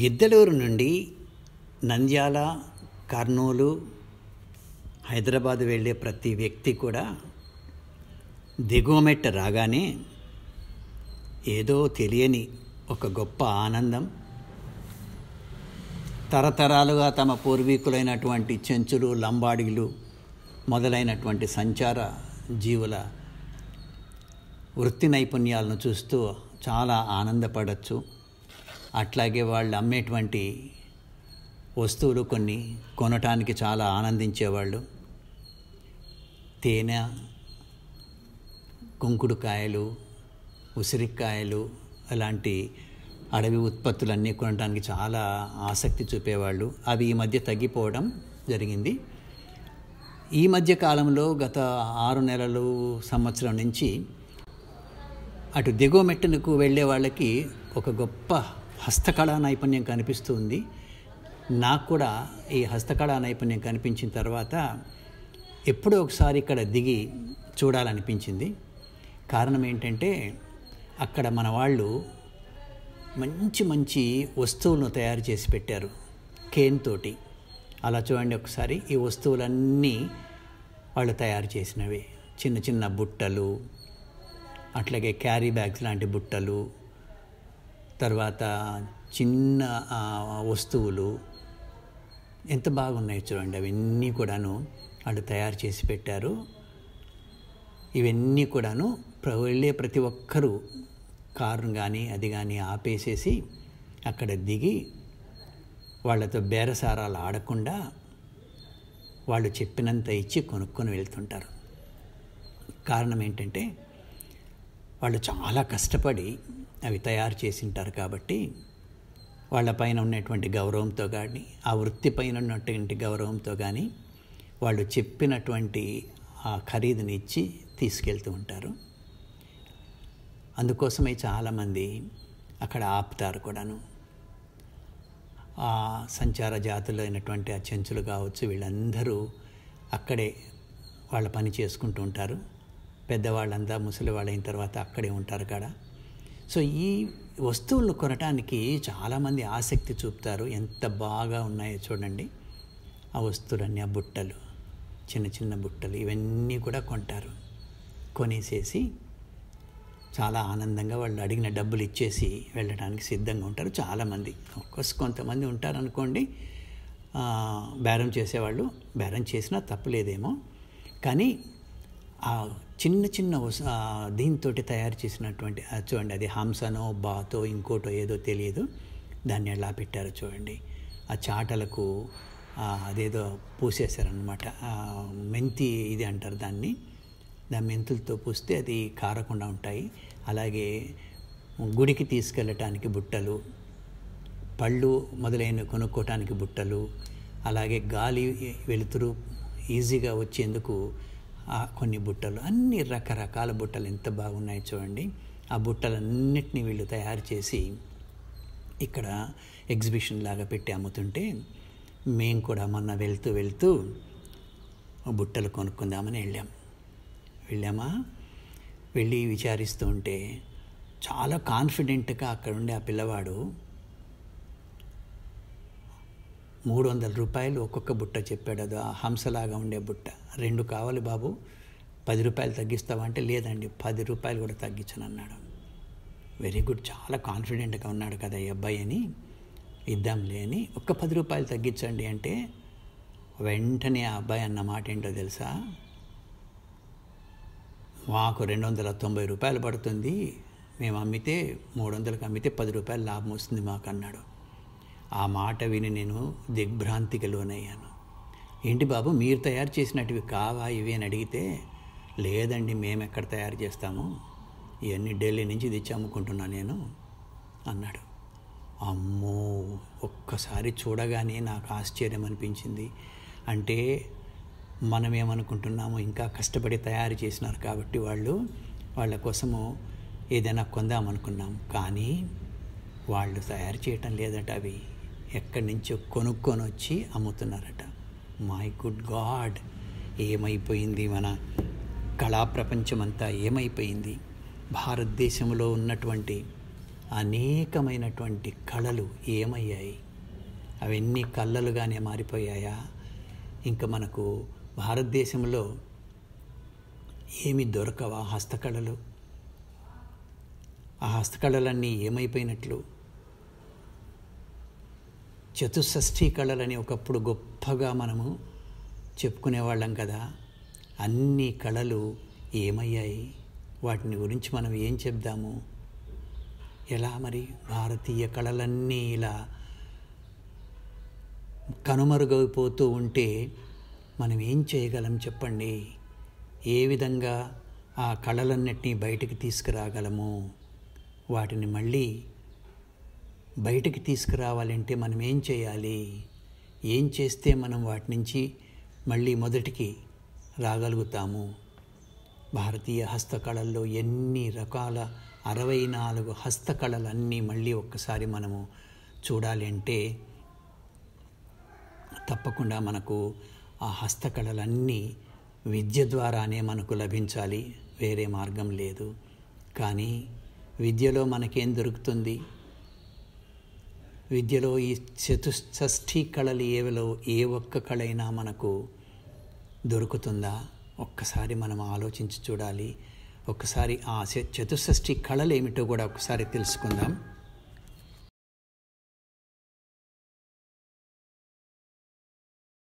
గిద్దలూరు నుండి నంద్యాల కర్నూలు హైదరాబాద్ వెళ్ళే ప్రతి వ్యక్తి కూడా దిగువమెట్ట రాగానే ఏదో తెలియని ఒక గొప్ప ఆనందం తరతరాలుగా తమ పూర్వీకులైనటువంటి చెంచులు లంబాడీలు మొదలైనటువంటి సంచార జీవుల వృత్తి నైపుణ్యాలను చూస్తూ చాలా ఆనందపడచ్చు అట్లాగే వాళ్ళు అమ్మేటువంటి వస్తువులు కొన్ని కొనటానికి చాలా ఆనందించేవాళ్ళు తేనె కుంకుడుకాయలు ఉసిరికాయలు అలాంటి అడవి ఉత్పత్తులన్నీ కొనడానికి చాలా ఆసక్తి చూపేవాళ్ళు అవి ఈ మధ్య తగ్గిపోవడం జరిగింది ఈ మధ్య కాలంలో గత ఆరు నెలలు సంవత్సరం నుంచి అటు దిగువ మెట్టునకు వెళ్ళే వాళ్ళకి ఒక గొప్ప హస్తకళా నైపుణ్యం కనిపిస్తుంది నాకు కూడా ఈ హస్తకళా నైపుణ్యం కనిపించిన తర్వాత ఎప్పుడో ఒకసారి ఇక్కడ దిగి చూడాలనిపించింది కారణం ఏంటంటే అక్కడ మన వాళ్ళు మంచి మంచి వస్తువులను తయారు చేసి పెట్టారు కేన్ తోటి అలా చూడండి ఒకసారి ఈ వస్తువులన్నీ వాళ్ళు తయారు చేసినవి చిన్న చిన్న బుట్టలు అట్లాగే క్యారీ బ్యాగ్స్ లాంటి బుట్టలు తర్వాత చిన్న వస్తువులు ఎంత బాగున్నాయి చూడండి అవన్నీ కూడాను వాళ్ళు తయారు చేసి పెట్టారు ఇవన్నీ కూడాను వెళ్ళే ప్రతి ఒక్కరూ కారును కానీ అది కానీ ఆపేసేసి అక్కడ దిగి వాళ్ళతో బేరసారాలు ఆడకుండా వాళ్ళు చెప్పినంత ఇచ్చి కొనుక్కొని వెళ్తుంటారు కారణం ఏంటంటే వాళ్ళు చాలా కష్టపడి అవి తయారు చేసి ఉంటారు కాబట్టి వాళ్ళపైన ఉన్నటువంటి గౌరవంతో కానీ ఆ వృత్తి పైన ఉన్నటువంటి గౌరవంతో కానీ వాళ్ళు చెప్పినటువంటి ఆ ఖరీదుని ఇచ్చి తీసుకెళ్తూ ఉంటారు అందుకోసమే చాలామంది అక్కడ ఆపుతారు కూడాను ఆ సంచార అయినటువంటి ఆ చెంచులు కావచ్చు వీళ్ళందరూ అక్కడే వాళ్ళ పని చేసుకుంటూ ఉంటారు పెద్దవాళ్ళంతా ముసలివాళ్ళు అయిన తర్వాత అక్కడే ఉంటారు కాడ సో ఈ వస్తువులు కొనటానికి చాలామంది ఆసక్తి చూపుతారు ఎంత బాగా ఉన్నాయో చూడండి ఆ వస్తువులన్నీ ఆ బుట్టలు చిన్న చిన్న బుట్టలు ఇవన్నీ కూడా కొంటారు కొనేసేసి చాలా ఆనందంగా వాళ్ళు అడిగిన డబ్బులు ఇచ్చేసి వెళ్ళడానికి సిద్ధంగా ఉంటారు చాలామంది ఒక్కొక్క కొంతమంది ఉంటారనుకోండి బేరం చేసేవాళ్ళు బేరం చేసినా తప్పులేదేమో కానీ ఆ చిన్న చిన్న దీంతో తయారు చేసినటువంటి చూడండి అది హంసనో బాతో ఇంకోటో ఏదో తెలియదు దాన్ని ఎలా పెట్టారో చూడండి ఆ చాటలకు అదేదో పూసేశారనమాట మెంతి ఇది అంటారు దాన్ని దాని మెంతులతో పూస్తే అది కారకుండా ఉంటాయి అలాగే గుడికి తీసుకెళ్ళటానికి బుట్టలు పళ్ళు మొదలైన కొనుక్కోవటానికి బుట్టలు అలాగే గాలి వెలుతురు ఈజీగా వచ్చేందుకు ఆ కొన్ని బుట్టలు అన్ని రకరకాల బుట్టలు ఎంత బాగున్నాయో చూడండి ఆ బుట్టలన్నిటినీ వీళ్ళు తయారు చేసి ఇక్కడ ఎగ్జిబిషన్ లాగా పెట్టి అమ్ముతుంటే మేము కూడా మొన్న వెళ్తూ వెళ్తూ బుట్టలు కొనుక్కుందామని వెళ్ళాం వెళ్ళామా వెళ్ళి విచారిస్తూ ఉంటే చాలా కాన్ఫిడెంట్గా అక్కడ ఉండే ఆ పిల్లవాడు మూడు వందల రూపాయలు ఒక్కొక్క బుట్ట చెప్పాడు అది ఆ హంసలాగా ఉండే బుట్ట రెండు కావాలి బాబు పది రూపాయలు తగ్గిస్తావా అంటే లేదండి పది రూపాయలు కూడా తగ్గించను అన్నాడు వెరీ గుడ్ చాలా కాన్ఫిడెంట్గా ఉన్నాడు కదా ఈ అబ్బాయి అని ఇద్దాంలే అని ఒక్క పది రూపాయలు తగ్గించండి అంటే వెంటనే ఆ అబ్బాయి అన్న మాట ఏంటో తెలుసా మాకు రెండు వందల తొంభై రూపాయలు పడుతుంది మేము అమ్మితే మూడు వందలకు అమ్మితే పది రూపాయలు లాభం వస్తుంది మాకు అన్నాడు ఆ మాట విని నేను దిగ్భ్రాంతికి లోనయ్యాను ఏంటి బాబు మీరు తయారు చేసినట్టువి కావా ఇవి అని అడిగితే లేదండి మేము ఎక్కడ తయారు చేస్తాము ఇవన్నీ ఢిల్లీ నుంచి తెచ్చి అమ్ముకుంటున్నా నేను అన్నాడు అమ్మో ఒక్కసారి చూడగానే నాకు ఆశ్చర్యం అనిపించింది అంటే మనం ఏమనుకుంటున్నాము ఇంకా కష్టపడి తయారు చేసినారు కాబట్టి వాళ్ళు వాళ్ళ కోసము ఏదైనా కొందామనుకున్నాం కానీ వాళ్ళు తయారు చేయటం లేదట అవి ఎక్కడి నుంచో కొనుక్కొని వచ్చి అమ్ముతున్నారట మై గుడ్ గాడ్ ఏమైపోయింది మన కళా ప్రపంచమంతా ఏమైపోయింది భారతదేశంలో ఉన్నటువంటి అనేకమైనటువంటి కళలు ఏమయ్యాయి అవన్నీ కళ్ళలుగానే మారిపోయాయా ఇంకా మనకు భారతదేశంలో ఏమి దొరకవా హస్తకళలు ఆ హస్తకళలన్నీ ఏమైపోయినట్లు చతుషష్ఠీ కళలని ఒకప్పుడు గొప్పగా మనము చెప్పుకునేవాళ్ళం కదా అన్ని కళలు ఏమయ్యాయి వాటిని గురించి మనం ఏం చెప్దాము ఎలా మరి భారతీయ కళలన్నీ ఇలా కనుమరుగైపోతూ ఉంటే మనం ఏం చేయగలం చెప్పండి ఏ విధంగా ఆ కళలన్నిటినీ బయటికి తీసుకురాగలము వాటిని మళ్ళీ బయటికి తీసుకురావాలంటే మనం ఏం చేయాలి ఏం చేస్తే మనం వాటి నుంచి మళ్ళీ మొదటికి రాగలుగుతాము భారతీయ హస్తకళల్లో ఎన్ని రకాల అరవై నాలుగు హస్తకళలన్నీ మళ్ళీ ఒక్కసారి మనము చూడాలి అంటే తప్పకుండా మనకు ఆ హస్తకళలన్నీ విద్య ద్వారానే మనకు లభించాలి వేరే మార్గం లేదు కానీ విద్యలో మనకేం దొరుకుతుంది విద్యలో ఈ చతుషష్ఠి కళలు ఏవలో ఏ ఒక్క కళైనా మనకు దొరుకుతుందా ఒక్కసారి మనం ఆలోచించి చూడాలి ఒక్కసారి ఆ చతుషష్ఠి కళలు ఏమిటో కూడా ఒకసారి తెలుసుకుందాం